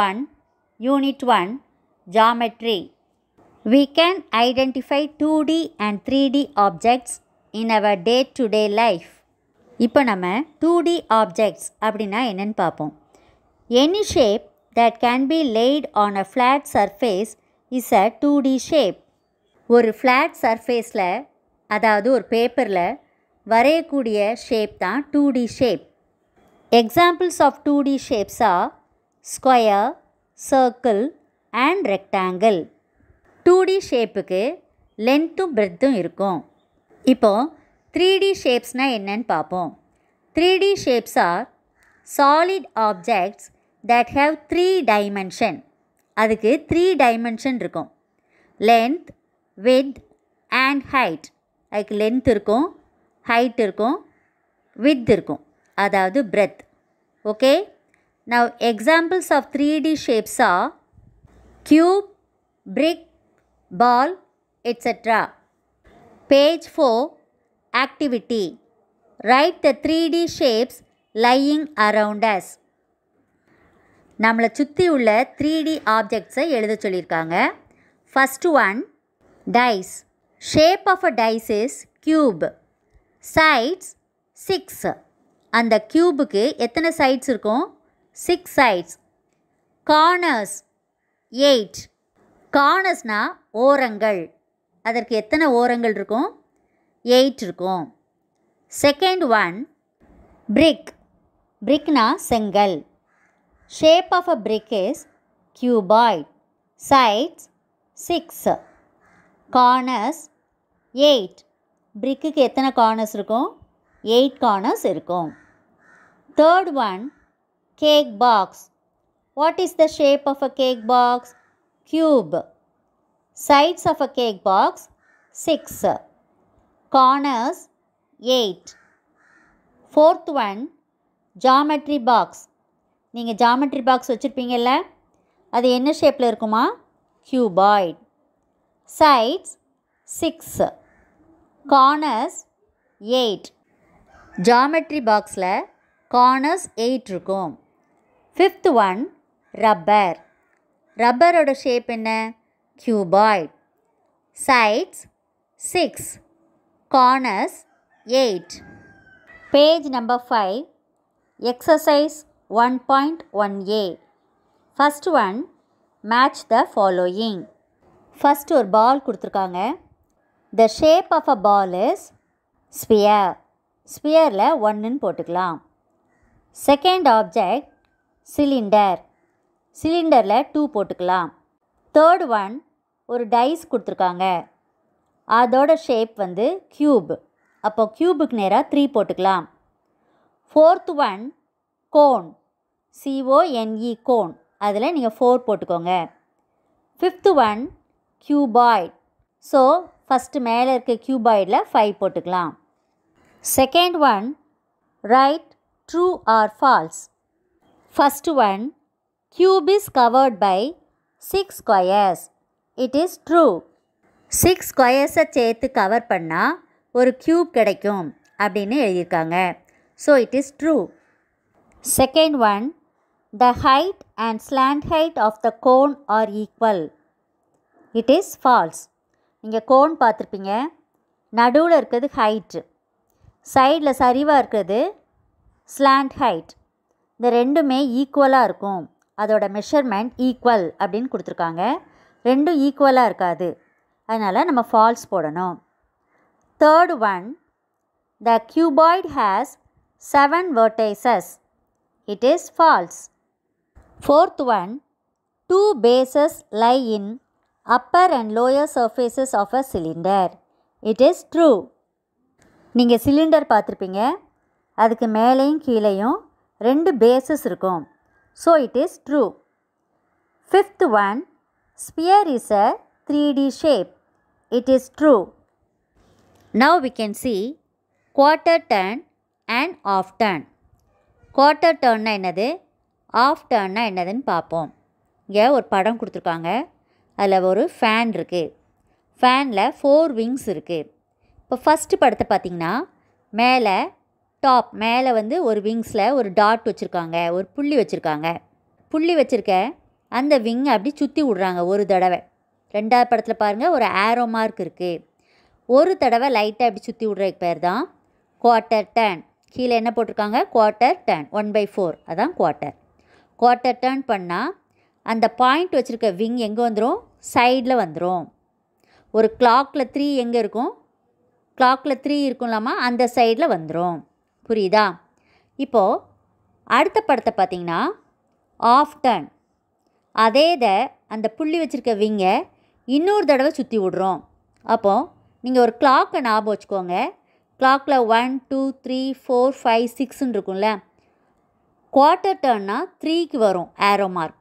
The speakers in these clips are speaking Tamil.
One unit one geometry we can identify two D and three D objects in our day to day life இப்போ நம்ம டூ டி ஆப்ஜெக்ட்ஸ் அப்படின்னா என்னென்னு பார்ப்போம் any shape that can be laid on a flat surface is a two D shape ஒரு ஃப்ளாட் சர்ஃபேஸில் அதாவது ஒரு பேப்பரில் வரையக்கூடிய ஷேப் தான் two D shape examples of two D ஷேப்ஸாக square circle and rectangle two D ஷேப்புக்கு லென்த்தும் பிரெத்தும் இருக்கும் இப்போது த்ரீ டி ஷேப்ஸ்னால் என்னன்னு பார்ப்போம் three D shapes are solid objects that have three dimension அதுக்கு த்ரீ டைமென்ஷன் இருக்கும் லென்த் வித் அண்ட் ஹைட் அதுக்கு லென்த் இருக்கும் ஹைட் இருக்கும் வித் இருக்கும் அதாவது breadth okay Now examples of 3D shapes are cube, brick, ball, etc. Page 4 Activity Write the 3D shapes lying around us. நம்மளை சுற்றி உள்ள 3D டி ஆப்ஜெக்ட்ஸை எழுத சொல்லியிருக்காங்க first one dice shape of a dice is cube sides six அந்த கியூபுக்கு எத்தனை சைட்ஸ் இருக்கும் சிக்ஸ் சைட்ஸ் கார்னர்ஸ் எயிட் கார்னர்ஸ்னால் ஓரங்கள் அதற்கு எத்தனை ஓரங்கள் இருக்கும் எயிட் இருக்கும் செகண்ட் ஒன் பிரிக் பிரிக்னா செங்கல் shape of a brick is cuboid sides six corners eight பிரிக்குக்கு எத்தனை கார்னர்ஸ் இருக்கும் எயிட் கார்னர்ஸ் இருக்கும் third one Cake box. What is the shape of a cake box? Cube. Sides of a cake box? 6. Corners? 8. Fourth one, geometry box. நீங்கள் ஜாமெட்ரி பாக்ஸ் வச்சுருப்பீங்கல்ல அது என்ன ஷேப்பில் இருக்குமா cuboid sides six corners eight geometry பாக்ஸில் கார்னர்ஸ் எயிட் இருக்கும் ஃபிஃப்த் ஒன் ரப்பர் ரப்பரோட ஷேப் என்ன cuboid sides six corners eight page number five exercise one point one A first one match the following first ஒரு பால் கொடுத்துருக்காங்க the shape of a ball is sphere ஸ்பியரில் ஒன்றுன்னு போட்டுக்கலாம் செகண்ட் ஆப்ஜெக்ட் சிலிண்டர் சிலிண்டரில் டூ போட்டுக்கலாம் தேர்ட் ஒன் ஒரு டைஸ் கொடுத்துருக்காங்க அதோட ஷேப் வந்து க்யூப் அப்போ க்யூபுக்கு நேராக த்ரீ போட்டுக்கலாம் fourth one cone C O N E e cone அதில் நீங்கள் ஃபோர் போட்டுக்கோங்க fifth one cuboid so first மேலே இருக்க க்யூபாய்டில் ஃபைவ் போட்டுக்கலாம் second one right true or false First one, cube is covered by 6 squares. It is true. 6 ஸ்கொயர்ஸை சேர்த்து கவர் பண்ணால் ஒரு க்யூப் கிடைக்கும் அப்படின்னு எழுதியிருக்காங்க so it is true second one the height and slant height of the cone are equal it is false நீங்கள் கோன் பார்த்துருப்பீங்க நடுவில் இருக்கிறது ஹைட்டு சைடில் சரிவாக இருக்கிறது ஸ்லாண்ட் ஹைட் இந்த ரெண்டுமே ஈக்குவலாக இருக்கும் அதோட மெஷர்மெண்ட் ஈக்குவல் அப்படின்னு கொடுத்துருக்காங்க ரெண்டும் ஈக்குவலாக இருக்காது அதனால் நம்ம ஃபால்ஸ் போடணும் third one the cuboid has seven vertices it is false fourth one two faces lie in upper and lower surfaces of a cylinder it is true நீங்கள் சிலிண்டர் பார்த்துருப்பீங்க அதுக்கு மேலேயும் கீழேயும் ரெண்டு பேஸஸ் இருக்கும் so it is true fifth one sphere is a three D shape it is true now we can see quarter turn and half turn quarter டர்ன்னா என்னது ஆஃப் turn என்னதுன்னு பார்ப்போம் இங்கே ஒரு படம் கொடுத்துருக்காங்க அதில் ஒரு ஃபேன் இருக்குது ஃபேனில் ஃபோர் விங்ஸ் இருக்குது இப்போ ஃபஸ்ட்டு படத்தை பார்த்திங்கன்னா மேலே டாப் மேலே வந்து ஒரு விங்ஸில் ஒரு டாட் வச்சுருக்காங்க ஒரு புள்ளி வச்சுருக்காங்க புள்ளி வச்சுருக்க அந்த விங் அப்படி சுற்றி விடுறாங்க ஒரு தடவை ரெண்டாவது படத்தில் பாருங்கள் ஒரு ஆரோ மார்க் இருக்குது ஒரு தடவை லைட்டாக அப்படி சுற்றி விடுற பேர் தான் குவார்ட்டர் டேன் கீழே என்ன போட்டிருக்காங்க quarter turn one by four அதான் குவார்ட்டர் குவார்ட்டர் டேர்ன் பண்ணால் அந்த பாயிண்ட் வச்சுருக்க விங் எங்கே வந்துடும் சைடில் வந்துடும் ஒரு கிளாக்கில் த்ரீ எங்கே இருக்கும் கிளாக்கில் த்ரீ இருக்கும் இல்லாமல் அந்த சைடில் வந்துடும் புரியுதா இப்போது அடுத்த படத்தை பார்த்தீங்கன்னா டர்ன் அதே இதை அந்த புள்ளி வச்சுருக்க விங்கை இன்னொரு தடவை சுற்றி விடுறோம் அப்போது நீங்கள் ஒரு கிளாக்கை ஞாபகம் வச்சுக்கோங்க கிளாக்கில் one two three four five சிக்ஸ்ன்னு இருக்கும்ல குவார்ட்டர் டேர்ன்னா த்ரீக்கு வரும் ஏரோ மார்க்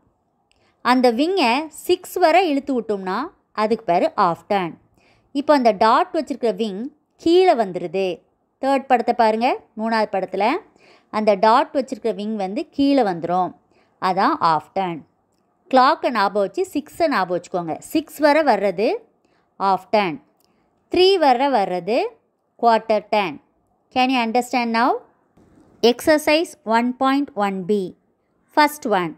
அந்த விங்கை சிக்ஸ் வரை இழுத்து விட்டோம்னா அதுக்கு பேர் ஆஃப் டர்ன் இப்போ அந்த டாட் வச்சுருக்கிற விங் கீழே வந்துடுது தேர்ட் படத்தை பாருங்கள் மூணாவது படத்தில் அந்த டாட் வச்சுருக்கிற விங் வந்து கீழே வந்துடும் அதான் ஆஃப் டேன் கிளாக்கை ஞாபகம் வச்சு சிக்ஸை ஞாபகம் வச்சுக்கோங்க சிக்ஸ் வர வர்றது ஆஃப் டேன் த்ரீ வர வர்றது quarter turn can you understand now exercise one point one B first one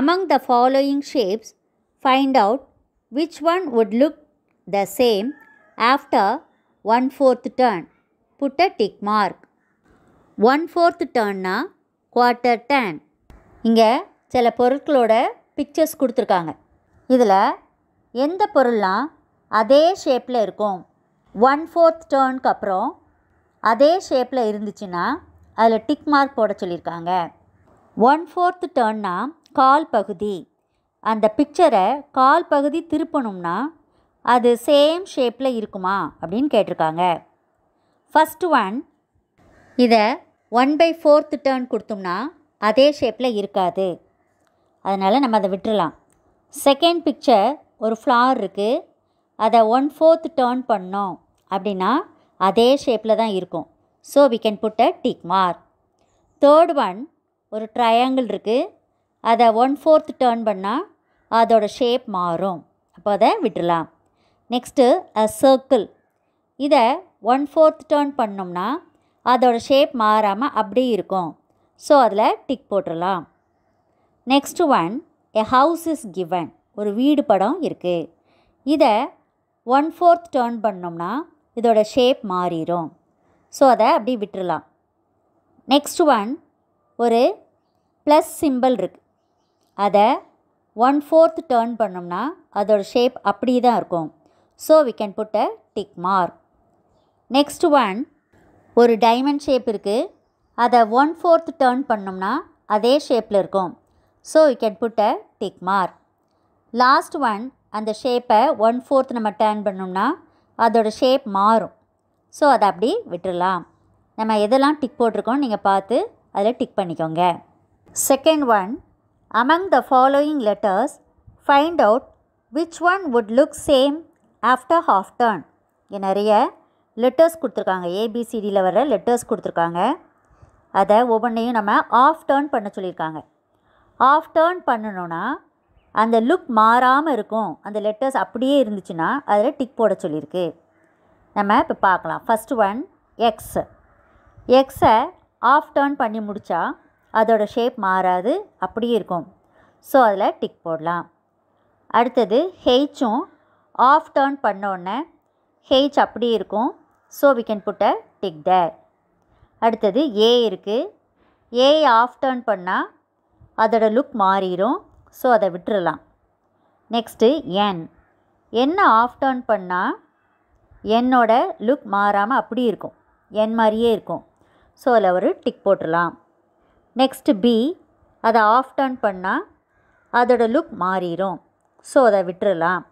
among the following shapes find out which one would look the same after one fourth turn put a tick mark. One fourth டேர்ன்னா குவார்ட்டர் டேன் இங்கே சில பொருட்களோட பிக்சர்ஸ் கொடுத்துருக்காங்க இதில் எந்த பொருள்லாம் அதே ஷேப்பில் இருக்கும் ஒன் ஃபோர்த் டேர்னுக்கு அப்புறம் அதே ஷேப்பில் இருந்துச்சுன்னா அதில் டிக் மார்க் போட சொல்லியிருக்காங்க ஒன் ஃபோர்த் டேர்ன்னா கால் பகுதி அந்த பிக்சரை கால் பகுதி திருப்பணும்னா அது சேம் ஷேப்பில் இருக்குமா அப்படின்னு கேட்டிருக்காங்க ஃபஸ்ட் ஒன் இதை ஒன் பை ஃபோர்த்து டேர்ன் கொடுத்தோம்னா அதே ஷேப்பில் இருக்காது அதனால் நம்ம அதை விட்டுடலாம் செகண்ட் பிக்சர் ஒரு ஃப்ளார் இருக்குது அதை ஒன் ஃபோர்த் டேர்ன் பண்ணோம் அப்படின்னா அதே ஷேப்பில் தான் இருக்கும் so we can put a tick mark third one ஒரு ட்ரையாங்கிள் இருக்குது அதை ஒன் ஃபோர்த் டேர்ன் பண்ணால் அதோடய ஷேப் மாறும் அப்போ அதை விட்டுடலாம் நெக்ஸ்ட்டு அ சர்க்கிள் இதை ஒன் ஃபோர்த் டேர்ன் பண்ணோம்னா அதோடய ஷேப் மாறாமல் அப்படியே இருக்கும் ஸோ அதில் டிக் போட்டுடலாம் next one a house is given ஒரு வீடு படம் இருக்குது இதை ஒன் ஃபோர்த் டேர்ன் பண்ணோம்னா இதோட ஷேப் மாறிடும் ஸோ அதை அப்படி விட்டுடலாம் நெக்ஸ்ட் ஒன் ஒரு ப்ளஸ் சிம்பிள் இருக்குது அதை ஒன் ஃபோர்த் டேர்ன் பண்ணோம்னா அதோடய ஷேப் அப்படி தான் இருக்கும் so we can put a tick mark next one ஒரு டைமண்ட் ஷேப் இருக்குது அதை ஒன் ஃபோர்த் டேர்ன் பண்ணோம்னா அதே ஷேப்பில் இருக்கும் so you can put a tick mark last one அந்த ஷேப்பை ஒன் ஃபோர்த் நம்ம டேர்ன் பண்ணோம்னா அதோடய ஷேப் மாறும் ஸோ அதை அப்படி விட்டுடலாம் நம்ம எதெல்லாம் டிக் போட்டிருக்கோம் நீங்கள் பார்த்து அதில் டிக் பண்ணிக்கோங்க second one among the following letters find out which one would look same after half turn இங்கே நிறைய லெட்டர்ஸ் கொடுத்துருக்காங்க ஏபிசிடியில் வர லெட்டர்ஸ் கொடுத்துருக்காங்க அதை ஒவ்வொன்றையும் நம்ம ஆஃப் டேர்ன் பண்ண சொல்லியிருக்காங்க ஆஃப் டேர்ன் பண்ணணும்னா அந்த லுக் மாறாமல் இருக்கும் அந்த லெட்டர்ஸ் அப்படியே இருந்துச்சுன்னா அதில் டிக் போட சொல்லியிருக்கு நம்ம இப்போ பார்க்கலாம் ஃபஸ்ட் ஒன் எக்ஸ் எக்ஸை ஆஃப் டேர்ன் பண்ணி முடித்தா அதோடய ஷேப் மாறாது அப்படியே இருக்கும் ஸோ அதில் டிக் போடலாம் அடுத்தது ஹெய்ச்சும் ஆஃப் டேர்ன் பண்ணோடனே ஹெய்ச் அப்படியே இருக்கும் so we can put a tick there அடுத்தது ஏ இருக்குது ஏ ஆஃப் டர்ன் பண்ணால் அதோட லுக் மாறிடும் ஸோ அதை விட்டுறலாம் நெக்ஸ்ட்டு என் என்ன ஆஃப் டர்ன் பண்ணால் என்னோட லுக் மாறாமல் அப்படி இருக்கும் என் மாதிரியே இருக்கும் ஸோ அதில் ஒரு டிக் போட்டுடலாம் நெக்ஸ்ட்டு பி அதை ஆஃப் டர்ன் பண்ணால் அதோட லுக் மாறிடும் ஸோ அதை விட்டுறலாம்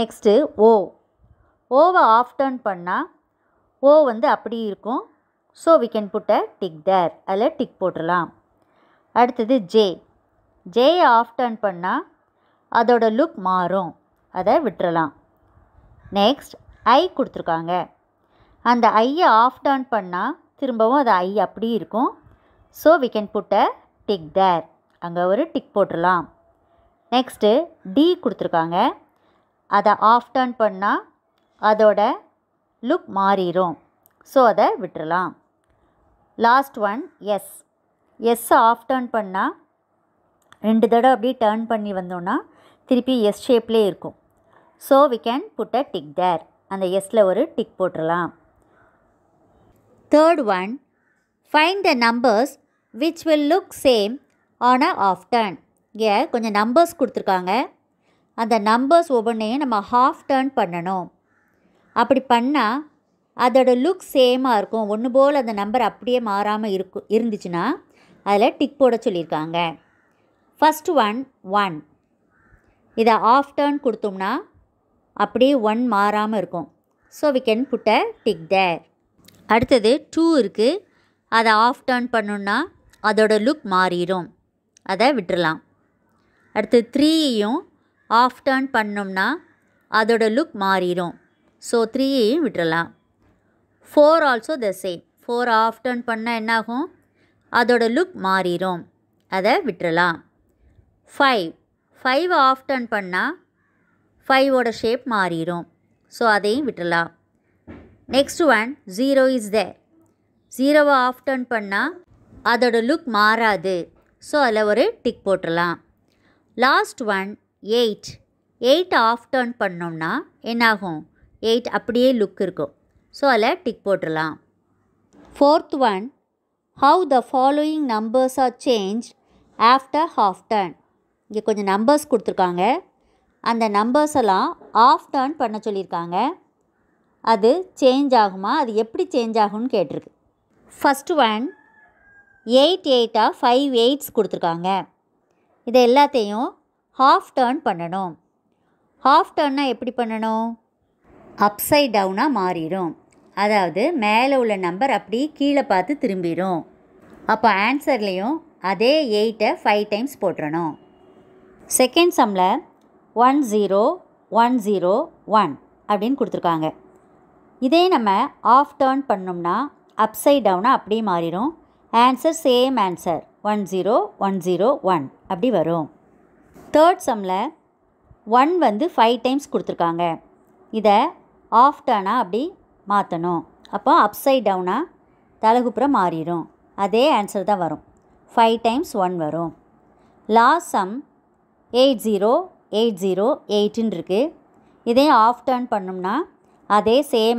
நெக்ஸ்ட்டு ஓ ஓவை ஆஃப் டேர்ன் பண்ணால் ஓ வந்து அப்படி இருக்கும் so we can put a tick there அதில் டிக் போட்டுடலாம் அடுத்தது ஜே ஜே ஆஃப் டர்ன் பண்ணால் அதோட லுக் மாறும் அதை விட்டுறலாம் நெக்ஸ்ட் ஐ கொடுத்துருக்காங்க அந்த ஐயை ஆஃப் டர்ன் பண்ணால் திரும்பவும் அது ஐ அப்படி இருக்கும் so we can put a tick there அங்கே ஒரு டிக் போட்டுடலாம் நெக்ஸ்ட்டு டி கொடுத்துருக்காங்க அதை ஆஃப் டர்ன் பண்ணால் அதோட லுக் மாறிடும் ஸோ அதை விட்டுறலாம் லாஸ்ட் ஒன் எஸ் எஸ்ஸை ஆஃப் டர்ன் பண்ணால் ரெண்டு தடவை அப்படியே டேர்ன் பண்ணி வந்தோன்னா திருப்பி எஸ் ஷேப்லேயே இருக்கும் so we can put a tick there அந்த எஸ்ஸில் ஒரு டிக் போட்டுடலாம் third one find the numbers which will look same on a half turn ஏ கொஞ்சம் நம்பர்ஸ் கொடுத்துருக்காங்க அந்த நம்பர்ஸ் ஒவ்வொன்றையும் நம்ம ஹாஃப் டர்ன் பண்ணணும் அப்படி பண்ணால் அதோடய லுக் சேமாக இருக்கும் ஒன்று போல் அந்த நம்பர் அப்படியே மாறாமல் இருக்கு இருந்துச்சுன்னா அதில் டிக் போட சொல்லியிருக்காங்க ஃபஸ்ட் ஒன் ஒன் இதை ஆஃப் டேர்ன் கொடுத்தோம்னா அப்படியே ஒன் மாறாமல் இருக்கும் so we can put a tick there அடுத்தது டூ இருக்குது அதை ஆஃப் டேர்ன் பண்ணோன்னா அதோட லுக் மாறிடும் அதை விட்டுடலாம் அடுத்து த்ரீயும் ஆஃப் டேர்ன் பண்ணோம்னா அதோட லுக் மாறிடும் ஸோ த்ரீயையும் விட்டுறலாம் four also the same four half turn பண்ணால் என்னாகும் அதோட லுக் மாறிடும் அதை விட்டுறலாம் ஃபைவ் ஃபைவ் ஆஃப் டர்ன் பண்ணால் ஃபைவோட ஷேப் மாறிடும் ஸோ அதையும் விட்டுறலாம் next one zero is the ஜீரோவை ஆஃப் டர்ன் பண்ணால் அதோட லுக் மாறாது ஸோ அதில் ஒரு டிக் போட்டுடலாம் last one eight eight half turn பண்ணோம்னா என்னாகும் எயிட் அப்படியே லுக் இருக்கும் ஸோ அதில் டிக் போட்டுடலாம் fourth one how the following numbers are change after half turn இங்கே கொஞ்சம் நம்பர்ஸ் கொடுத்துருக்காங்க அந்த நம்பர்ஸ் எல்லாம் ஆஃப் டர்ன் பண்ண சொல்லியிருக்காங்க அது சேஞ்ச் ஆகுமா அது எப்படி சேஞ்ச் ஆகும்னு கேட்டிருக்கு ஃபஸ்ட் ஒன் எயிட் எயிட்டாக ஃபைவ் எயிட்ஸ் கொடுத்துருக்காங்க இதை எல்லாத்தையும் ஹாஃப் டர்ன் பண்ணணும் ஹாஃப் டர்ன்னா எப்படி பண்ணணும் அப்சைட் டவுனாக மாறிடும் அதாவது மேலே உள்ள நம்பர் அப்படி கீழே பார்த்து திரும்பிடும் அப்போ ஆன்சர்லேயும் அதே எயிட்டை ஃபைவ் டைம்ஸ் போட்டுறணும் செகண்ட் சம்மில் one zero one zero one அப்படின்னு கொடுத்துருக்காங்க இதே நம்ம ஆஃப் டேர்ன் பண்ணோம்னா அப்சைட் டவுனாக அப்படியே மாறிடும் answer same answer one zero one zero one அப்படி வரும் தேர்ட் சம்மில் ஒன் வந்து ஃபைவ் டைம்ஸ் கொடுத்துருக்காங்க இதை ஆஃப் டர்னாக அப்படி மாற்றணும் அப்போ அப்சைட் டவுனாக தலகுப்புற மாறிடும் அதே ஆன்சர் தான் வரும் ஃபைவ் டைம்ஸ் ஒன் வரும் last sum eight zero eight zero எயிட்டுன்னு இருக்குது இதே ஆஃப் டர்ன் பண்ணோம்னா அதே சேம்